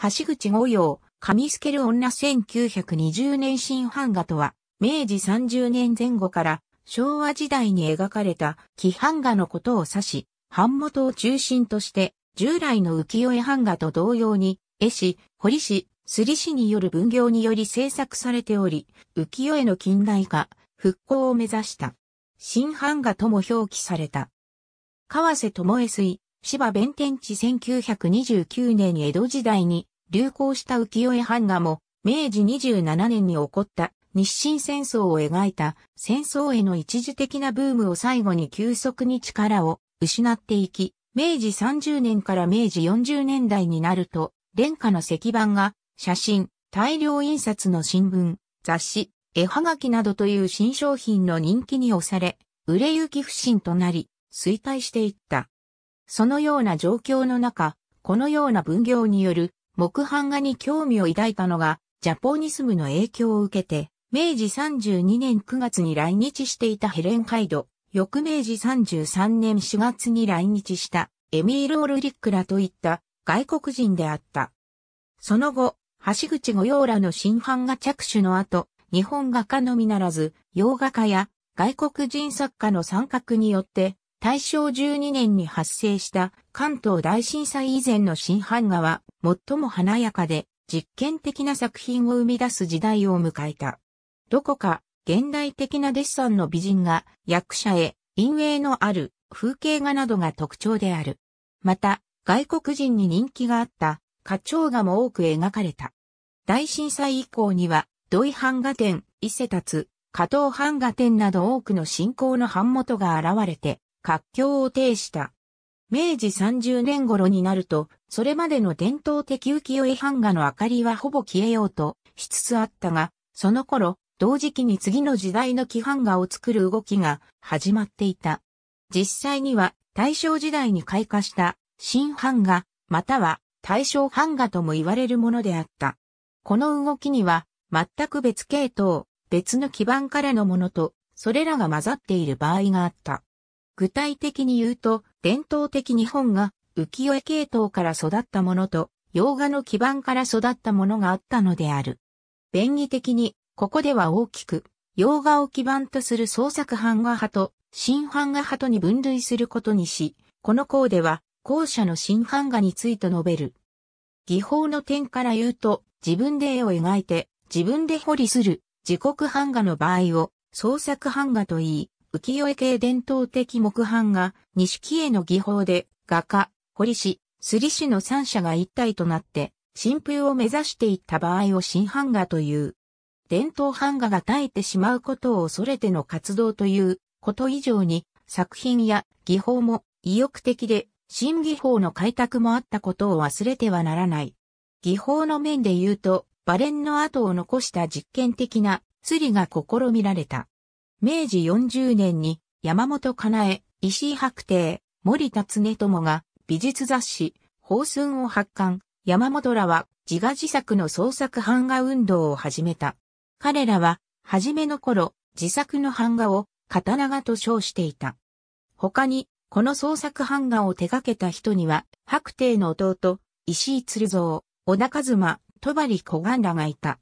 橋口五葉、上助る女1920年新版画とは、明治30年前後から昭和時代に描かれた木版画のことを指し、版元を中心として、従来の浮世絵版画と同様に、絵師、彫師、すり師による分業により制作されており、浮世絵の近代化、復興を目指した。新版画とも表記された。川瀬智恵水、芝弁天地1929年に江戸時代に流行した浮世絵版画も、明治27年に起こった日清戦争を描いた戦争への一時的なブームを最後に急速に力を失っていき、明治30年から明治40年代になると、廉価の石板が写真、大量印刷の新聞、雑誌、絵はがきなどという新商品の人気に押され、売れ行き不振となり、衰退していった。そのような状況の中、このような分業による木版画に興味を抱いたのが、ジャポニスムの影響を受けて、明治32年9月に来日していたヘレン・カイド、翌明治33年4月に来日したエミール・オルリックらといった外国人であった。その後、橋口御用らの新版画着手の後、日本画家のみならず、洋画家や外国人作家の参画によって、大正12年に発生した関東大震災以前の新版画は最も華やかで実験的な作品を生み出す時代を迎えた。どこか現代的なデッサンの美人が役者へ陰影のある風景画などが特徴である。また外国人に人気があった花鳥画も多く描かれた。大震災以降には土井版画展、伊勢達、加藤版画展など多くの信仰の版元が現れて活況を呈した。明治30年頃になると、それまでの伝統的浮世絵版画の明かりはほぼ消えようとしつつあったが、その頃、同時期に次の時代の規範画を作る動きが始まっていた。実際には大正時代に開花した新版画、または大正版画とも言われるものであった。この動きには全く別系統、別の基盤からのものと、それらが混ざっている場合があった。具体的に言うと、伝統的日本が浮世絵系統から育ったものと、洋画の基盤から育ったものがあったのである。便宜的に、ここでは大きく、洋画を基盤とする創作版画派と、新版画派とに分類することにし、この項では、後者の新版画について述べる。技法の点から言うと、自分で絵を描いて、自分で彫りする、自国版画の場合を、創作版画と言い、浮世絵系伝統的木版画、錦絵の技法で、画家、堀氏、すり氏の三者が一体となって、新風を目指していった場合を新版画という。伝統版画が耐えてしまうことを恐れての活動ということ以上に、作品や技法も意欲的で、新技法の開拓もあったことを忘れてはならない。技法の面で言うと、バレンの後を残した実験的な、釣りが試みられた。明治40年に山本かなえ、石井白帝、森田恒友が美術雑誌、宝寸を発刊、山本らは自画自作の創作版画運動を始めた。彼らは、初めの頃、自作の版画を刀画と称していた。他に、この創作版画を手掛けた人には、白帝の弟、石井鶴蔵、小田和馬、戸張小岩らがいた。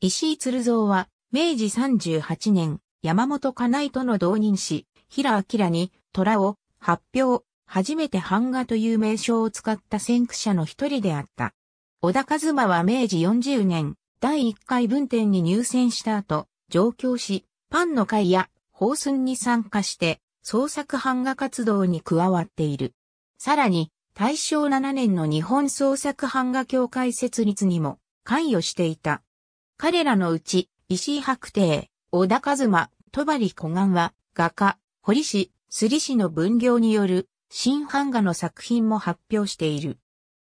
石井鶴蔵は、明治38年、山本かなとの同人誌、平明に、虎を、発表、初めて版画という名称を使った先駆者の一人であった。小田和馬は明治40年、第1回文展に入選した後、上京し、パンの会や、放寸に参加して、創作版画活動に加わっている。さらに、大正7年の日本創作版画協会設立にも関与していた。彼らのうち、石井白帝、小田和馬、戸張小岩は、画家、堀氏、杉氏の分業による、新版画の作品も発表している。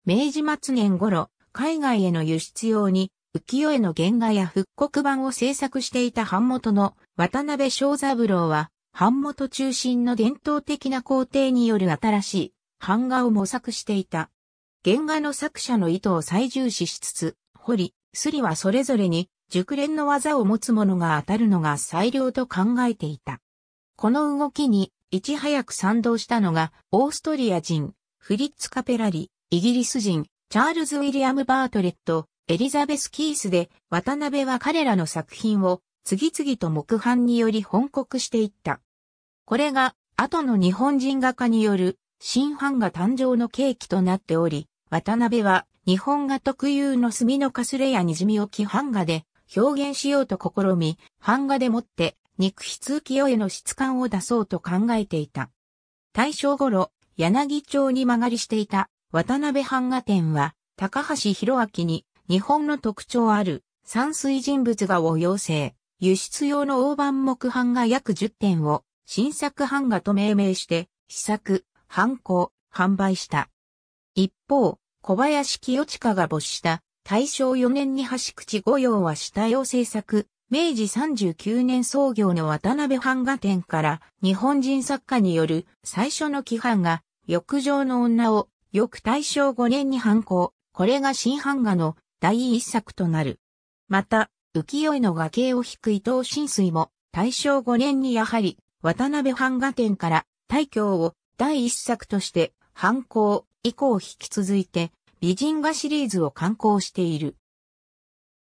明治末年頃、海外への輸出用に、浮世絵の原画や復刻版を制作していた版元の渡辺正三郎は、版元中心の伝統的な工程による新しい版画を模索していた。原画の作者の意図を最重視しつつ、堀、すりはそれぞれに熟練の技を持つ者が当たるのが最良と考えていた。この動きにいち早く賛同したのが、オーストリア人、フリッツ・カペラリ、イギリス人、チャールズ・ウィリアム・バートレット、エリザベス・キースで、渡辺は彼らの作品を次々と木版により本国していった。これが、後の日本人画家による新版画誕生の契機となっており、渡辺は日本画特有の墨のかすれやにじみ置き版画で表現しようと試み、版画でもって肉筆浮世絵の質感を出そうと考えていた。大正頃、柳町に曲がりしていた渡辺版画展は、高橋博明に日本の特徴ある山水人物画を要請、輸出用の大盤木版画約10点を新作版画と命名して、試作、版行、販売した。一方、小林清近が没した大正4年に橋口御用は下体を制作、明治39年創業の渡辺版画展から日本人作家による最初の規範が浴場の女を翌大正5年に反抗、これが新版画の第一作となる。また、浮世絵の画形を引く伊藤新水も大正5年にやはり渡辺版画展から大教を第一作として反抗以降引き続いて美人画シリーズを刊行している。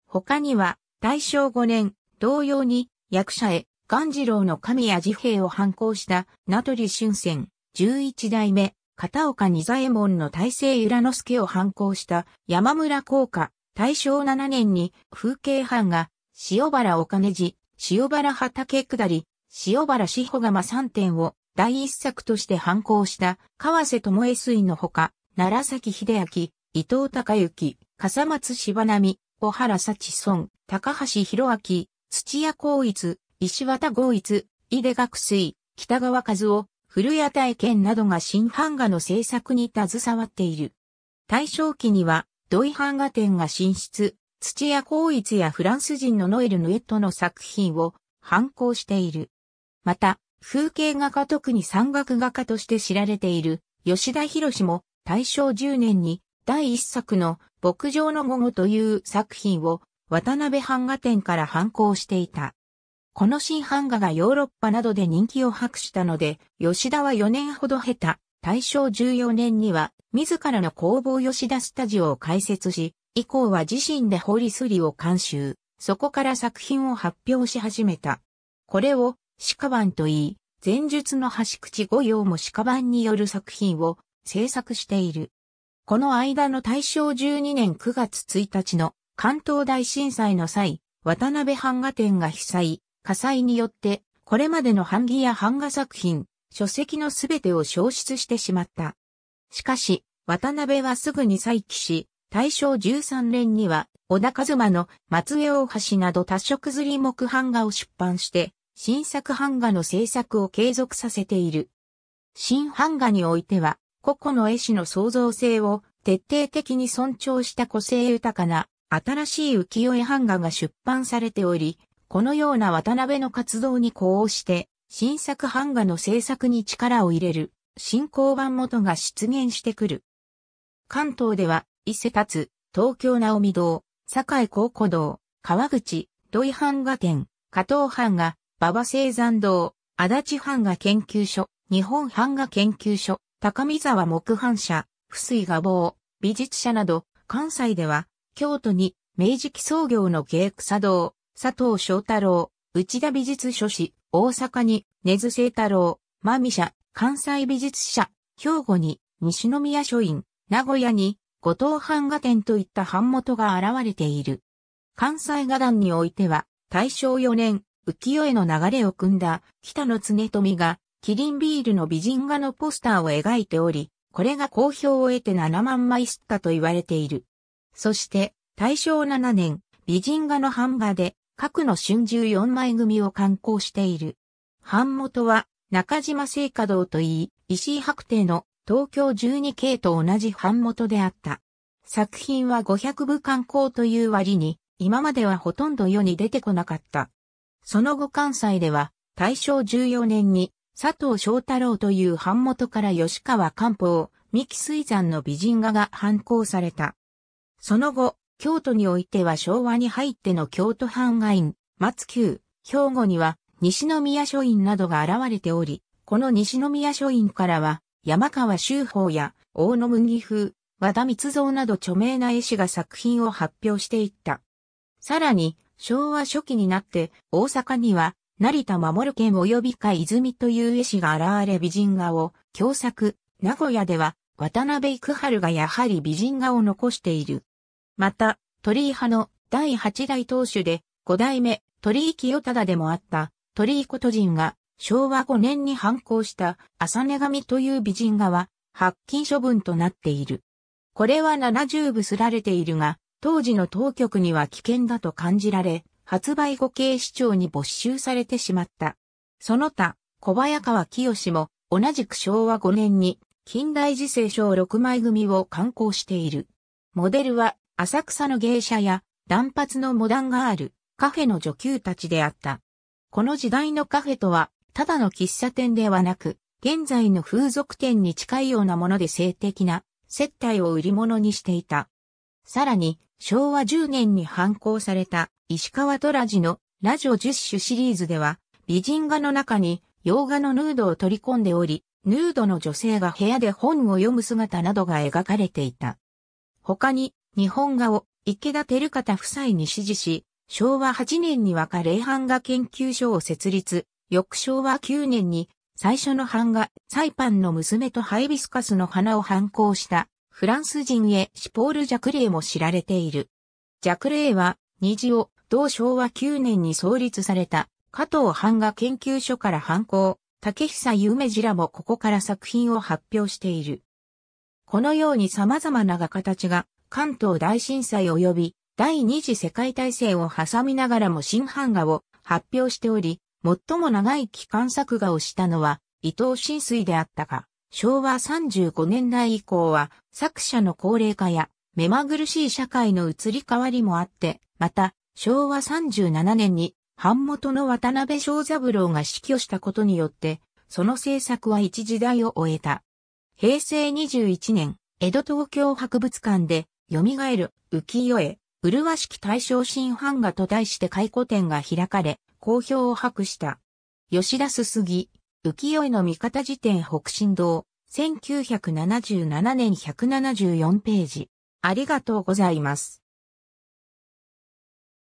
他には、大正5年、同様に、役者へ、鴈次郎の神や治兵を反抗した、名取春泉、十一代目、片岡二左衛門の大成由良之助を反抗した、山村紅華、大正7年に、風景版が、塩原お根寺、塩原畑下り、塩原志保釜3点を第一作として反抗した、川瀬智江水のほか、良崎秀明、伊藤孝之、笠松柴波、小原幸村、高橋博明、土屋光一、石渡豪一、井出学水、北川和夫、古谷体験などが新版画の制作に携わっている。大正期には、土井版画展が進出、土屋光一やフランス人のノエル・ヌエットの作品を反抗している。また、風景画家特に山岳画家として知られている吉田博も大正10年に第一作の牧場の午後という作品を渡辺版画展から反抗していた。この新版画がヨーロッパなどで人気を博したので、吉田は4年ほど経た大正14年には自らの工房吉田スタジオを開設し、以降は自身でホリスリを監修、そこから作品を発表し始めた。これを鹿版といい、前述の端口五葉も鹿版による作品を制作している。この間の大正12年9月1日の関東大震災の際、渡辺版画展が被災、火災によって、これまでの版木や版画作品、書籍のすべてを消失してしまった。しかし、渡辺はすぐに再起し、大正13年には、小田和馬の松江大橋など多色釣り木版画を出版して、新作版画の制作を継続させている。新版画においては、個々の絵師の創造性を徹底的に尊重した個性豊かな新しい浮世絵版画が出版されており、このような渡辺の活動に呼応して、新作版画の制作に力を入れる、新興版元が出現してくる。関東では、伊勢達、東京直美堂、堺高古堂、川口、土井版画店、加藤版画、馬場生山堂、足立版画研究所、日本版画研究所、高見沢木版社、不水画坊、美術社など、関西では、京都に、明治期創業の芸草堂、佐藤翔太郎、内田美術書士、大阪に、根津聖太郎、真美社、関西美術社、兵庫に、西宮書院、名古屋に、後藤版画展といった版元が現れている。関西画壇においては、大正4年、浮世絵の流れを組んだ北野常富がキリンビールの美人画のポスターを描いており、これが好評を得て7万枚吸ったと言われている。そして、大正7年、美人画の版画で、核の春秋4枚組を刊行している。版元は、中島聖華堂といい、石井白帝の東京12系と同じ版元であった。作品は500部刊行という割に、今まではほとんど世に出てこなかった。その後関西では、大正14年に佐藤翔太郎という版元から吉川官報、三木水山の美人画が反抗された。その後、京都においては昭和に入っての京都版画院、松久、兵庫には西宮書院などが現れており、この西宮書院からは山川修法や大野麦風、和田光造など著名な絵師が作品を発表していった。さらに、昭和初期になって大阪には成田守県及びか泉という絵師が現れ美人画を、共作、名古屋では、渡辺育春がやはり美人画を残している。また、鳥居派の第8代当主で、5代目、鳥居清忠でもあった、鳥居と人が、昭和5年に反抗した浅根神という美人画は、発禁処分となっている。これは70部すられているが、当時の当局には危険だと感じられ、発売後警視庁に没収されてしまった。その他、小早川清も同じく昭和5年に近代時世小6枚組を刊行している。モデルは浅草の芸者や断髪のモダンがある、カフェの女給たちであった。この時代のカフェとは、ただの喫茶店ではなく、現在の風俗店に近いようなもので性的な接待を売り物にしていた。さらに、昭和10年に反抗された石川虎ジのラジオ10種シリーズでは、美人画の中に洋画のヌードを取り込んでおり、ヌードの女性が部屋で本を読む姿などが描かれていた。他に、日本画を池田照方夫妻に支持し、昭和8年には加齢版画研究所を設立、翌昭和9年に最初の版画、サイパンの娘とハイビスカスの花を反抗したフランス人へシポール・ジャクレーも知られている。ジャクレーは虹を同昭和9年に創立された加藤版画研究所から反抗、竹久夢二らもここから作品を発表している。このように様々な画家たちが関東大震災及び第二次世界大戦を挟みながらも新版画を発表しており、最も長い期間作画をしたのは伊藤新水であったが、昭和35年代以降は作者の高齢化や目まぐるしい社会の移り変わりもあって、また昭和37年に版元の渡辺正三郎が死去したことによって、その制作は一時代を終えた。平成21年、江戸東京博物館で、蘇る浮世絵、麗しき大正新版画と題して回顧展が開かれ、好評を博した。吉田すすぎ、浮世絵の見方辞典北進堂、1977年174ページ。ありがとうございます。